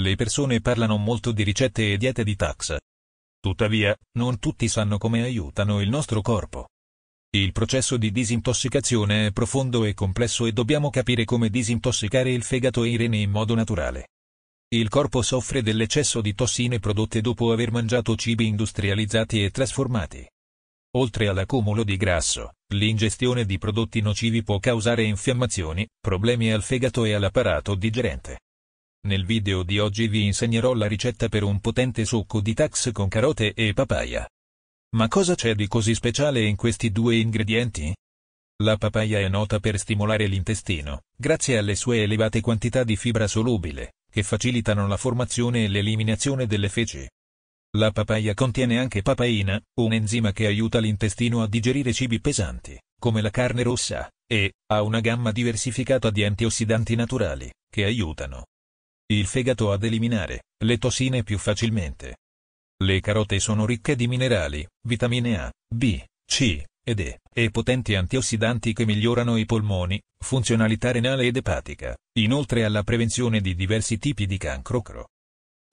Le persone parlano molto di ricette e diete di tax. Tuttavia, non tutti sanno come aiutano il nostro corpo. Il processo di disintossicazione è profondo e complesso e dobbiamo capire come disintossicare il fegato e i reni in modo naturale. Il corpo soffre dell'eccesso di tossine prodotte dopo aver mangiato cibi industrializzati e trasformati. Oltre all'accumulo di grasso, l'ingestione di prodotti nocivi può causare infiammazioni, problemi al fegato e all'apparato digerente. Nel video di oggi vi insegnerò la ricetta per un potente succo di tax con carote e papaya. Ma cosa c'è di così speciale in questi due ingredienti? La papaya è nota per stimolare l'intestino, grazie alle sue elevate quantità di fibra solubile, che facilitano la formazione e l'eliminazione delle feci. La papaya contiene anche papaina, un enzima che aiuta l'intestino a digerire cibi pesanti, come la carne rossa, e ha una gamma diversificata di antiossidanti naturali, che aiutano il fegato ad eliminare le tossine più facilmente. Le carote sono ricche di minerali, vitamine A, B, C ed E, e potenti antiossidanti che migliorano i polmoni, funzionalità renale ed epatica, inoltre alla prevenzione di diversi tipi di cancro. Cro.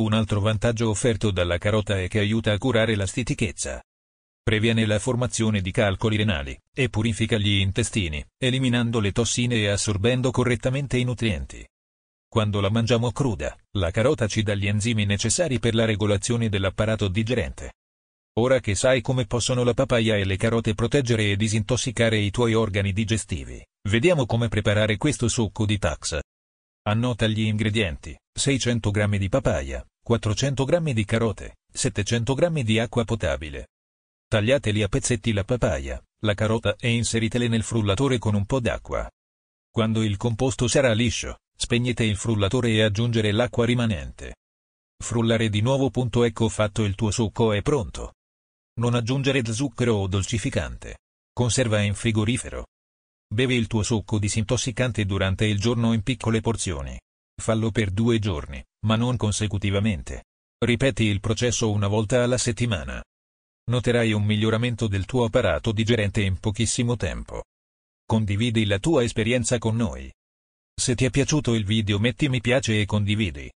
Un altro vantaggio offerto dalla carota è che aiuta a curare la stitichezza. Previene la formazione di calcoli renali, e purifica gli intestini, eliminando le tossine e assorbendo correttamente i nutrienti quando la mangiamo cruda, la carota ci dà gli enzimi necessari per la regolazione dell'apparato digerente. Ora che sai come possono la papaya e le carote proteggere e disintossicare i tuoi organi digestivi, vediamo come preparare questo succo di tax. Annota gli ingredienti, 600 g di papaya, 400 g di carote, 700 g di acqua potabile. Tagliateli a pezzetti la papaya, la carota e inseritele nel frullatore con un po' d'acqua. Quando il composto sarà liscio, Spegnete il frullatore e aggiungere l'acqua rimanente. Frullare di nuovo. Ecco fatto il tuo succo è pronto. Non aggiungere zucchero o dolcificante. Conserva in frigorifero. Bevi il tuo succo disintossicante durante il giorno in piccole porzioni. Fallo per due giorni, ma non consecutivamente. Ripeti il processo una volta alla settimana. Noterai un miglioramento del tuo apparato digerente in pochissimo tempo. Condividi la tua esperienza con noi. Se ti è piaciuto il video metti mi piace e condividi.